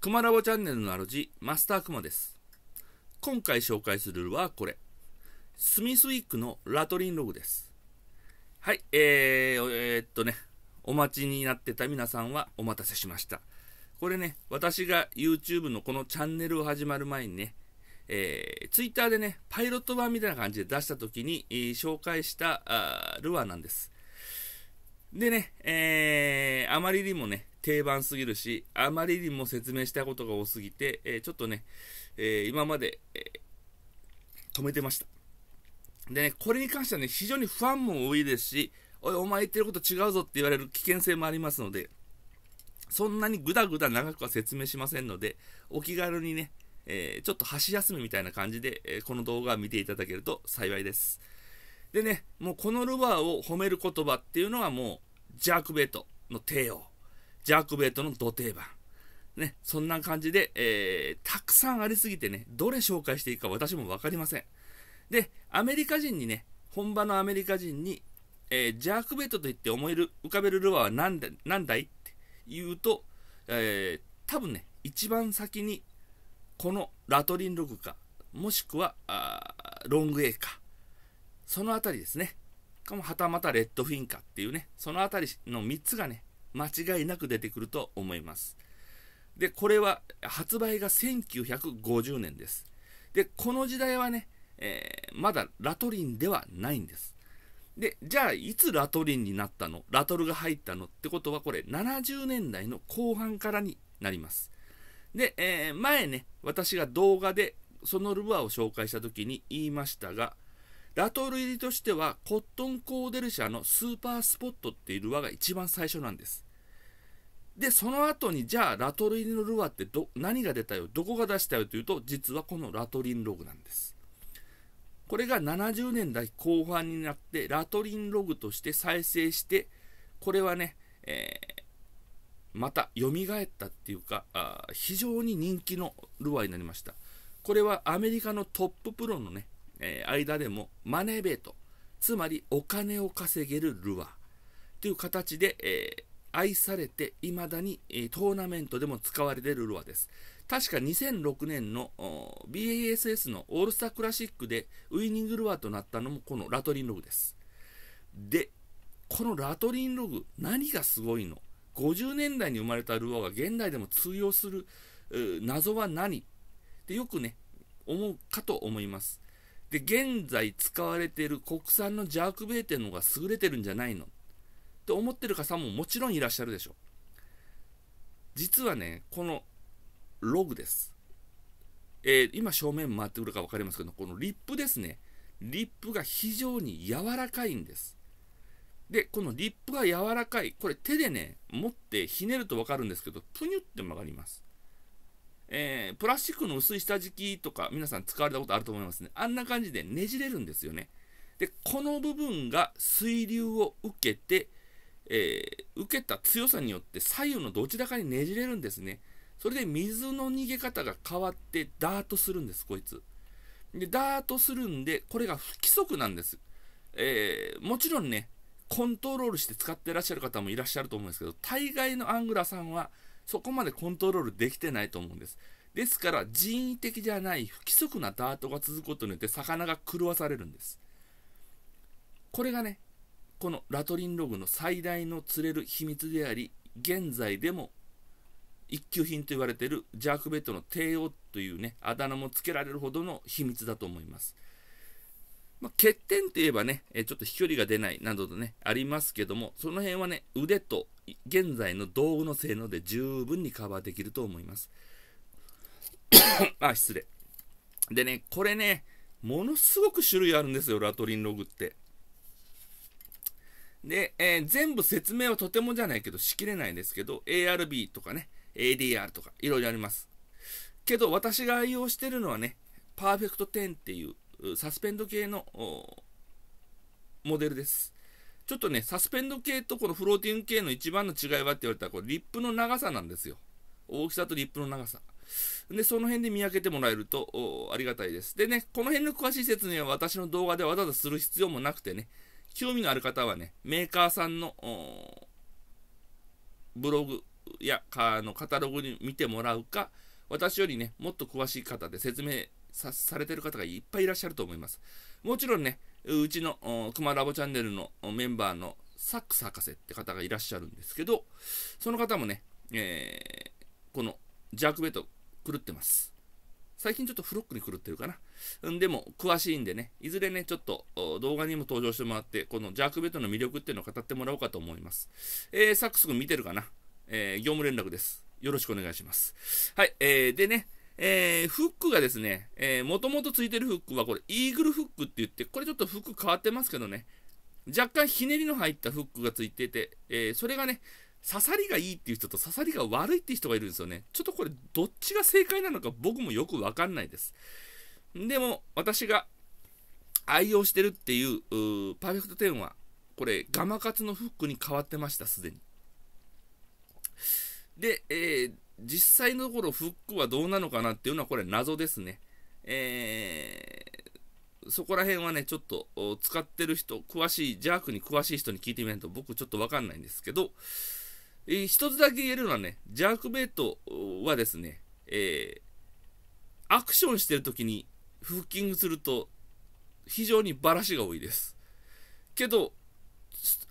クマラボチャンネルの主、マスタークマです。今回紹介するルはこれ。スミスウィックのラトリンログです。はい、えー、えー、っとね、お待ちになってた皆さんはお待たせしました。これね、私が YouTube のこのチャンネルを始まる前にね、えー、Twitter でね、パイロット版みたいな感じで出した時に、えー、紹介したあルアーなんです。でね、えー、あまりにもね、定番すぎるし、あまりにも説明したことが多すぎて、えー、ちょっとね、えー、今まで、えー、止めてました。でね、これに関してはね、非常にファンも多いですし、おい、お前言ってること違うぞって言われる危険性もありますので、そんなにぐだぐだ長くは説明しませんので、お気軽にね、えー、ちょっと箸休めみたいな感じで、えー、この動画を見ていただけると幸いです。でね、もうこのルバーを褒める言葉っていうのはもう、ジャークベイトの帝王。ジャークベイトの土定番。ね、そんな感じで、えー、たくさんありすぎてね、どれ紹介していいか私も分かりません。で、アメリカ人にね、本場のアメリカ人に、えー、ジャークベートと言って思い浮かべるルアーは何だ何だいって言うと、えー、多分ね、一番先にこのラトリンログか、もしくはロングエイか、その辺りですね。かもはたまたレッドフィンかっていうね、その辺りの3つがね、間違いなく出てくると思います。で、これは発売が1950年です。で、この時代はね、えー、まだラトリンではないんです。で、じゃあいつラトリンになったのラトルが入ったのってことはこれ70年代の後半からになります。で、えー、前ね、私が動画でそのルアーを紹介した時に言いましたが、ラトル入りとしてはコットンコーデル社のスーパースポットっていうルアーが一番最初なんですでその後にじゃあラトル入りのルアーってど何が出たよどこが出したよというと実はこのラトリンログなんですこれが70年代後半になってラトリンログとして再生してこれはね、えー、また蘇ったっていうかあ非常に人気のルアーになりましたこれはアメリカのトッププロのねえー、間でもマネーベート、つまりお金を稼げるルアーという形で、えー、愛されていまだに、えー、トーナメントでも使われているルアーです。確か2006年の BASS のオールスタークラシックでウイニングルアーとなったのもこのラトリンログです。で、このラトリンログ何がすごいの ?50 年代に生まれたルアーが現代でも通用する謎は何ってよくね、思うかと思います。で、現在使われている国産のジャークベイテンのが優れてるんじゃないのって思ってる方ももちろんいらっしゃるでしょう。実はね、このログです。えー、今正面回ってくるか分かりますけど、このリップですね。リップが非常に柔らかいんです。で、このリップが柔らかい。これ手でね、持ってひねると分かるんですけど、ぷにゅって曲がります。えー、プラスチックの薄い下敷きとか皆さん使われたことあると思いますね。あんな感じでねじれるんですよね。で、この部分が水流を受けて、えー、受けた強さによって左右のどちらかにねじれるんですね。それで水の逃げ方が変わってダートするんです、こいつ。で、ダートするんで、これが不規則なんです。えー、もちろんね、コントロールして使ってらっしゃる方もいらっしゃると思うんですけど、大概のアングラさんは、そこまでコントロールできてないと思うんです。ですから人為的じゃない不規則なダートが続くことによって魚が狂わされるんです。これがね、このラトリンログの最大の釣れる秘密であり、現在でも一級品と言われているジャークベッドの帝王というね、あだ名も付けられるほどの秘密だと思います。まあ、欠点といえばね、え、ちょっと飛距離が出ないなどとね、ありますけども、その辺はね、腕と現在の道具の性能で十分にカバーできると思います。あ、失礼。でね、これね、ものすごく種類あるんですよ、ラトリンログって。で、えー、全部説明はとてもじゃないけど、しきれないですけど、ARB とかね、ADR とか、いろいろあります。けど、私が愛用してるのはね、パーフェクト10っていう、サスペンド系のモデルです。ちょっとね、サスペンド系とこのフローティング系の一番の違いはって言われたら、これリップの長さなんですよ。大きさとリップの長さ。で、その辺で見分けてもらえるとありがたいです。でね、この辺の詳しい説明は私の動画でわざわざする必要もなくてね、興味のある方はね、メーカーさんのブログやかのカタログに見てもらうか、私よりね、もっと詳しい方で説明さされてる方がいっぱいいらっしゃると思います。もちろんね、うちのクマラボチャンネルのメンバーのサックス博士って方がいらっしゃるんですけど、その方もね、えー、このジャークベット狂ってます。最近ちょっとフロックに狂ってるかな。んでも、詳しいんでね、いずれね、ちょっと動画にも登場してもらって、このジャークベットの魅力っていうのを語ってもらおうかと思います。えー、サックス君見てるかなえー、業務連絡です。よろしくお願いします。はい、えー、でね、えー、フックがですね、えもともとついてるフックはこれ、イーグルフックって言って、これちょっとフック変わってますけどね、若干ひねりの入ったフックがついてて、えー、それがね、刺さりがいいっていう人と刺さりが悪いっていう人がいるんですよね。ちょっとこれ、どっちが正解なのか僕もよくわかんないです。でも、私が愛用してるっていうパーフェクト10は、これ、ガマカツのフックに変わってました、すでに。で、えー実際のところックはどうなのかなっていうのはこれ謎ですね。えー、そこら辺はね、ちょっと使ってる人、詳しい、ジャークに詳しい人に聞いてみないと僕ちょっとわかんないんですけど、えー、一つだけ言えるのはね、ジャークベイトはですね、えー、アクションしてる時にフッキングすると非常にバラシが多いです。けど、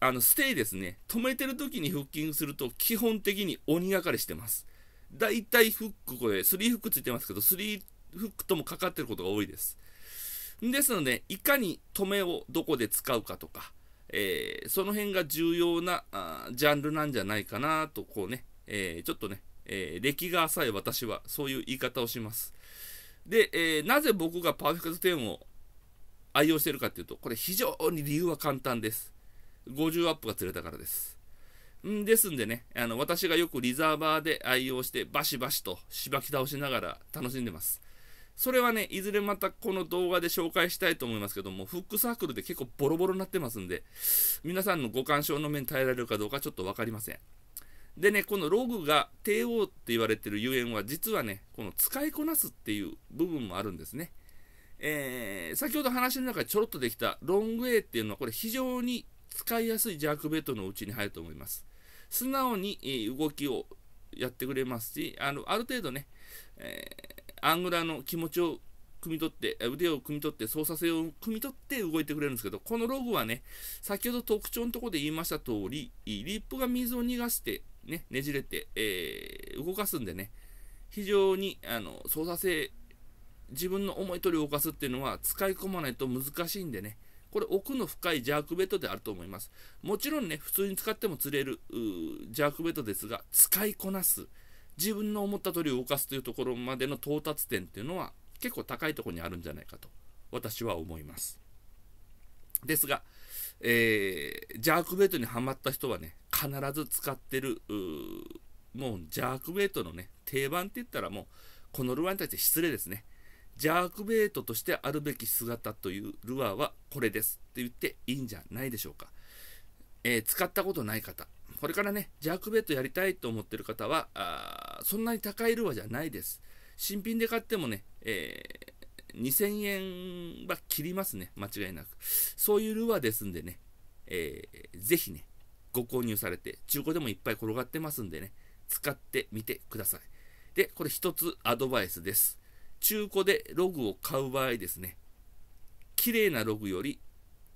あのステイですね、止めてる時にフッキングすると基本的に鬼がかりしてます。大体フックこれ、3フックついてますけど、3フックともかかってることが多いです。ですので、いかに止めをどこで使うかとか、えー、その辺が重要なジャンルなんじゃないかなと、こうね、えー、ちょっとね、えー、歴が浅い私はそういう言い方をします。で、えー、なぜ僕がパーフェクト10を愛用してるかっていうと、これ非常に理由は簡単です。50アップが釣れたからです。んですんでね、あの私がよくリザーバーで愛用して、バシバシとしばき倒しながら楽しんでます。それはね、いずれまたこの動画で紹介したいと思いますけども、フックサークルで結構ボロボロになってますんで、皆さんのご干渉の面耐えられるかどうかちょっと分かりません。でね、このログが帝王って言われてるゆえんは、実はね、この使いこなすっていう部分もあるんですね。えー、先ほど話の中でちょろっとできたロングイっていうのは、これ非常に使いやすいジャークベッドのうちに入ると思います。素直に、え動きをやってくれますし、あのある程度ね、えー、アングラーの気持ちを汲み取って、腕を汲み取って、操作性を汲み取って動いてくれるんですけど、このログはね、先ほど特徴のところで言いました通り、リップが水を逃がして、ね、ねじれて、えー、動かすんでね、非常にあの操作性、自分の思い通り動かすっていうのは使い込まないと難しいんでね、これ奥の深いジャークベッドであると思います。もちろんね、普通に使っても釣れるジャークベッドですが、使いこなす、自分の思った通り動かすというところまでの到達点っていうのは結構高いところにあるんじゃないかと私は思います。ですが、えー、ジャークベットにはまった人はね、必ず使ってる、もうジャークベットのね、定番って言ったらもう、このルアーに対して失礼ですね。ークベイトとしてあるべき姿というルアーはこれですって言っていいんじゃないでしょうか、えー、使ったことない方これからねジャークベイトやりたいと思ってる方はあそんなに高いルアーじゃないです新品で買ってもね、えー、2000円は切りますね間違いなくそういうルアーですんでね、えー、ぜひねご購入されて中古でもいっぱい転がってますんでね使ってみてくださいでこれ1つアドバイスです中古でログを買う場合ですね、綺麗なログより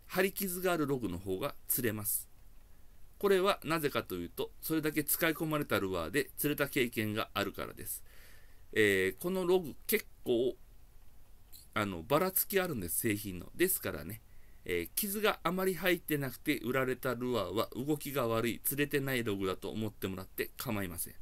貼り傷があるログの方が釣れます。これはなぜかというと、それだけ使い込まれたルアーで釣れた経験があるからです。えー、このログ結構、あの、ばらつきあるんです、製品の。ですからね、えー、傷があまり入ってなくて売られたルアーは動きが悪い、釣れてないログだと思ってもらって構いません。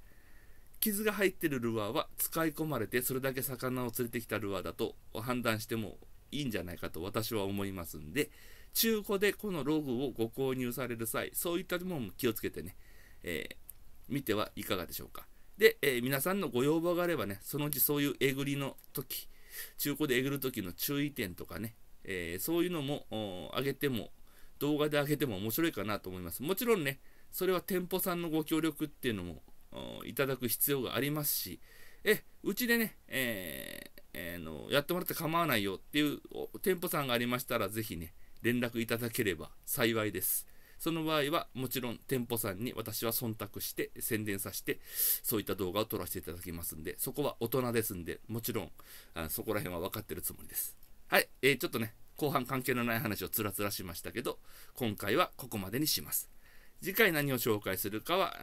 傷が入ってるルアーは使い込まれてそれだけ魚を連れてきたルアーだと判断してもいいんじゃないかと私は思いますんで中古でこのログをご購入される際そういったものも気をつけてね、えー、見てはいかがでしょうかで、えー、皆さんのご要望があればねそのうちそういうえぐりの時中古でえぐる時の注意点とかね、えー、そういうのもあげても動画であげても面白いかなと思いますもちろんねそれは店舗さんのご協力っていうのもいただく必要がありますし、え、うちでね、えーえー、のやってもらって構わないよっていう店舗さんがありましたら、ぜひね、連絡いただければ幸いです。その場合は、もちろん店舗さんに私は忖度して、宣伝させて、そういった動画を撮らせていただきますんで、そこは大人ですんで、もちろん、あそこら辺は分かってるつもりです。はい、えー、ちょっとね、後半関係のない話をつらつらしましたけど、今回はここまでにします。次回何を紹介するかは、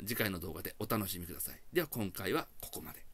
次回の動画でお楽しみください。では今回はここまで。